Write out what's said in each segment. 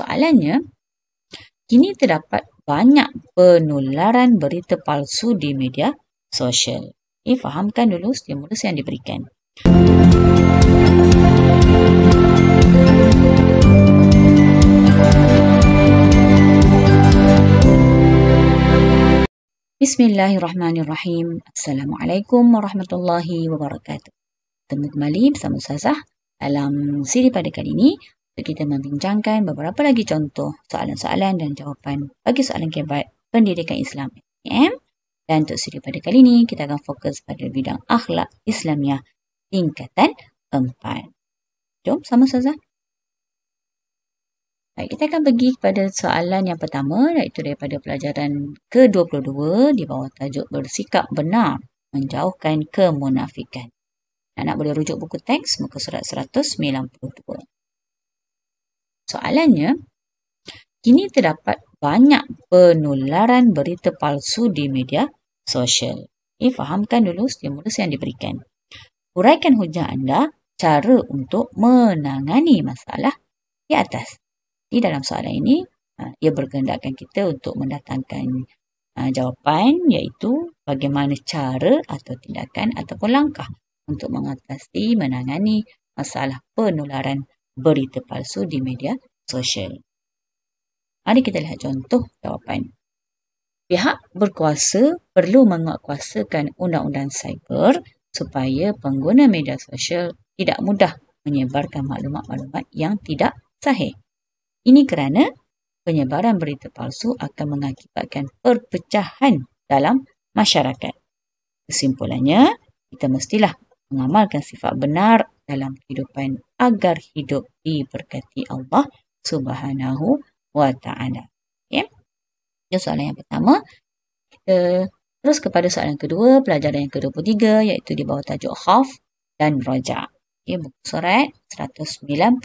Soalannya, kini terdapat banyak penularan berita palsu di media sosial. Ini fahamkan dulu stimulus yang diberikan. Bismillahirrahmanirrahim. Assalamualaikum warahmatullahi wabarakatuh. Temu kembali bersama Ustazah dalam siri pada kali ini kita membincangkan beberapa lagi contoh soalan-soalan dan jawapan bagi soalan kebat pendidikan Islam MTM. Dan untuk siri pada kali ini, kita akan fokus pada bidang akhlak Islamnya tingkatan 4. Jom sama saja. Baik, kita akan pergi kepada soalan yang pertama iaitu daripada pelajaran ke-22 di bawah tajuk bersikap benar menjauhkan kemunafikan. Anak boleh rujuk buku teks muka surat 192. Soalannya, kini terdapat banyak penularan berita palsu di media sosial. Ini fahamkan dulu stimulus yang diberikan. Uraikan hujah anda cara untuk menangani masalah di atas. Di dalam soalan ini, ha, ia berkehendakkan kita untuk mendatangkan ha, jawapan iaitu bagaimana cara atau tindakan ataupun langkah untuk mengatasi menangani masalah penularan berita palsu di media social. Mari kita lihat contoh jawapan. Pihak berkuasa perlu menguatkuasakan undang-undang cyber supaya pengguna media sosial tidak mudah menyebarkan maklumat-maklumat yang tidak sahih. Ini kerana penyebaran berita palsu akan mengakibatkan perpecahan dalam masyarakat. Kesimpulannya, kita mestilah mengamalkan sifat benar dalam kehidupan agar hidup diberkati Allah Subhanahu wa taala. Okay. Ya? Itu soalan yang pertama. Kita terus kepada soalan kedua, pelajaran yang ke-23 iaitu di bawah tajuk khauf dan raja. Okey, ya, buku surat 198.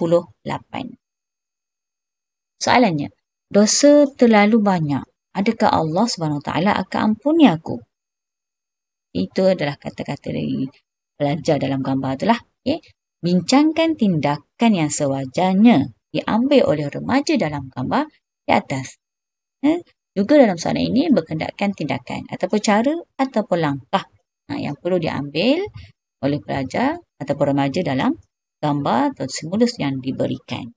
Soalannya, dosa terlalu banyak. Adakah Allah Subhanahu taala akan ampuni aku? Itu adalah kata-kata dari pelajar dalam gambar itulah. Okey. Ya. Bincangkan tindakan yang sewajarnya diambil oleh remaja dalam gambar di atas. Ha? Juga dalam soalan ini berkendakkan tindakan ataupun cara ataupun langkah ha, yang perlu diambil oleh pelajar ataupun remaja dalam gambar atau simulus yang diberikan.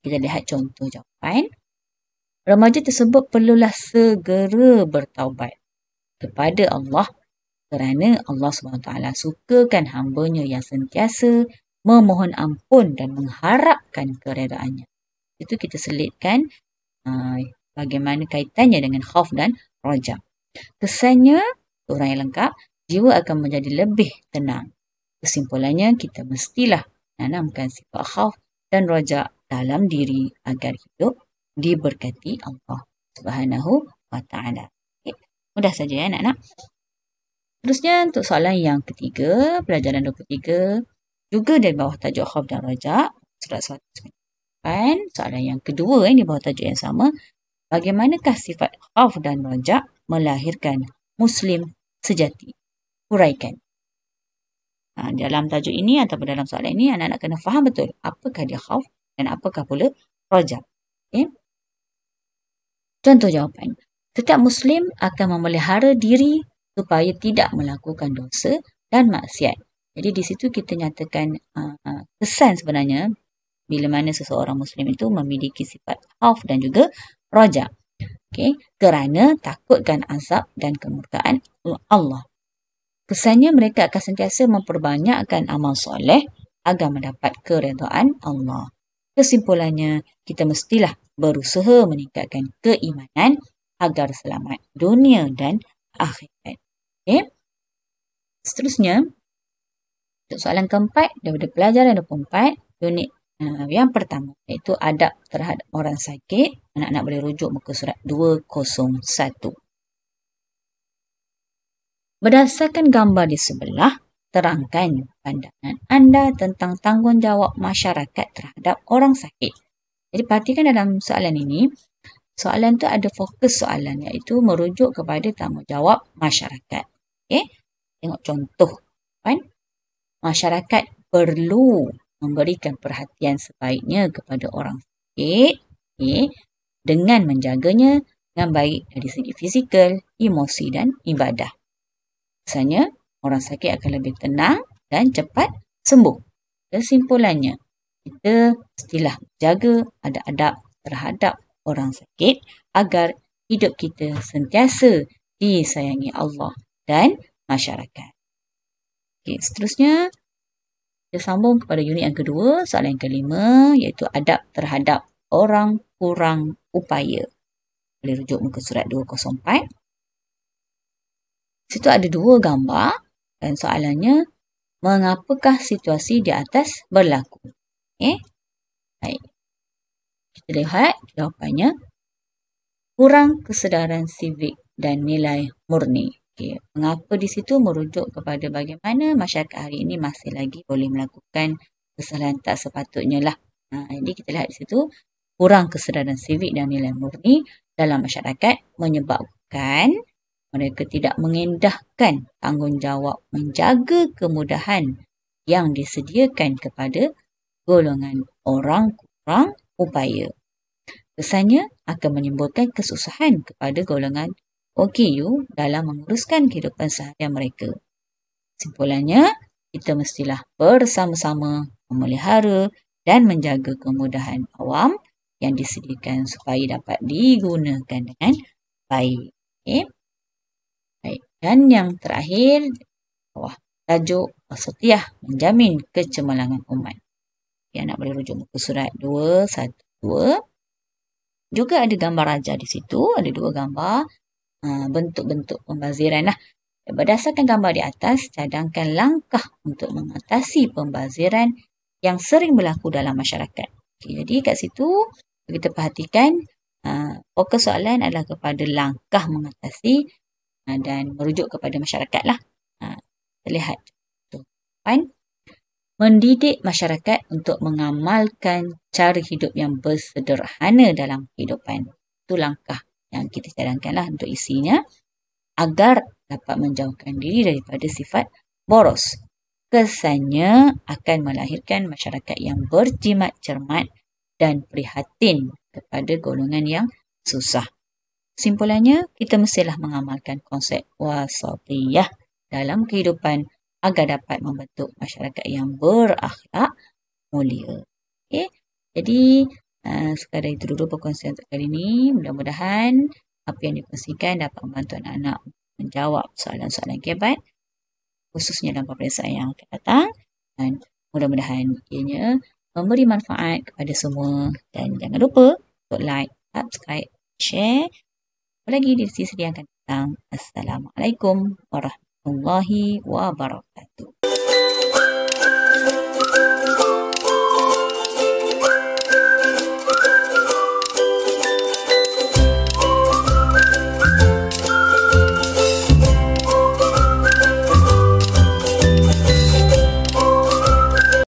Kita lihat contoh jawapan. Remaja tersebut perlulah segera bertaubat kepada Allah kerana Allah SWT sukakan hambanya yang sentiasa memohon ampun dan mengharapkan keredaannya. Itu kita selitkan uh, bagaimana kaitannya dengan khauf dan roja. Kesannya, orang yang lengkap, jiwa akan menjadi lebih tenang. Kesimpulannya, kita mestilah menanamkan sifat khauf dan roja dalam diri agar hidup diberkati Allah Subhanahu wa Mudah saja ya anak-anak. Terusnya untuk soalan yang ketiga, pelajaran 23, juga dari bawah tajuk khauf dan rajak surat 199. Soalan yang kedua ini bawah tajuk yang sama. Bagaimanakah sifat khauf dan rajak melahirkan Muslim sejati? Huraikan. Ha, dalam tajuk ini ataupun dalam soalan ini, anak-anak kena faham betul apakah dia khauf dan apakah pula rajak. Okay? Contoh jawapan. Setiap Muslim akan memelihara diri supaya tidak melakukan dosa dan maksiat. Jadi di situ kita nyatakan uh, kesan sebenarnya bila mana seseorang Muslim itu memiliki sifat khauf dan juga roja. Okay? Kerana takutkan azab dan kemurkaan Allah. Kesannya mereka akan sentiasa memperbanyakkan amal soleh agar mendapat keredaan Allah. Kesimpulannya, kita mestilah berusaha meningkatkan keimanan agar selamat dunia dan akhirat. Okay? Seterusnya, untuk soalan keempat, daripada pelajaran 24, unit uh, yang pertama iaitu adab terhadap orang sakit. Anak-anak boleh rujuk muka surat 201. Berdasarkan gambar di sebelah, terangkan pandangan anda tentang tanggungjawab masyarakat terhadap orang sakit. Jadi perhatikan dalam soalan ini, soalan tu ada fokus soalan iaitu merujuk kepada tanggungjawab masyarakat. Okey. Tengok contoh. Kan? masyarakat perlu memberikan perhatian sebaiknya kepada orang sakit okay, dengan menjaganya dengan baik dari segi fizikal, emosi dan ibadah. Biasanya, orang sakit akan lebih tenang dan cepat sembuh. Kesimpulannya, kita mestilah jaga adab-adab terhadap orang sakit agar hidup kita sentiasa disayangi Allah dan masyarakat. Okey, seterusnya kita sambung kepada unit yang kedua, soalan yang kelima iaitu adab terhadap orang kurang upaya. Boleh rujuk muka surat 204. Situ ada dua gambar dan soalannya mengapakah situasi di atas berlaku? Eh? Baik. Kita lihat jawapannya kurang kesedaran sivik dan nilai murni. Okay. Mengapa di situ merujuk kepada bagaimana masyarakat hari ini masih lagi boleh melakukan kesalahan tak sepatutnya lah. Ha, jadi kita lihat di situ kurang kesedaran sivik dan nilai murni dalam masyarakat menyebabkan mereka tidak mengendahkan tanggungjawab menjaga kemudahan yang disediakan kepada golongan orang kurang upaya. Kesannya akan menimbulkan kesusahan kepada golongan OKU dalam menguruskan kehidupan seharian mereka. Simpulannya, kita mestilah bersama-sama memelihara dan menjaga kemudahan awam yang disediakan supaya dapat digunakan dengan baik. Okay. baik. Dan yang terakhir, bawah tajuk Wasatiyah menjamin kecemerlangan umat. Yang nak boleh rujuk muka surat 212. Juga ada gambar raja di situ, ada dua gambar Ha, bentuk-bentuk pembaziran lah. Berdasarkan gambar di atas, cadangkan langkah untuk mengatasi pembaziran yang sering berlaku dalam masyarakat. Okay, jadi kat situ, kita perhatikan uh, fokus soalan adalah kepada langkah mengatasi uh, dan merujuk kepada masyarakat lah. Uh, kita lihat. So, Mendidik masyarakat untuk mengamalkan cara hidup yang bersederhana dalam kehidupan. Itu langkah yang kita cadangkanlah untuk isinya agar dapat menjauhkan diri daripada sifat boros. Kesannya akan melahirkan masyarakat yang berjimat cermat dan prihatin kepada golongan yang susah. Simpulannya, kita mestilah mengamalkan konsep wasatiyah dalam kehidupan agar dapat membentuk masyarakat yang berakhlak mulia. Okay? Jadi, Ah, sekadar itu dulu perkongsian untuk kali ini. Mudah-mudahan apa yang dikongsikan dapat membantu anak-anak menjawab soalan-soalan kebat khususnya dalam peperiksaan yang akan datang dan mudah-mudahan ianya memberi manfaat kepada semua dan jangan lupa untuk like, subscribe, share apa lagi di sisi yang akan datang. Assalamualaikum warahmatullahi wabarakatuh.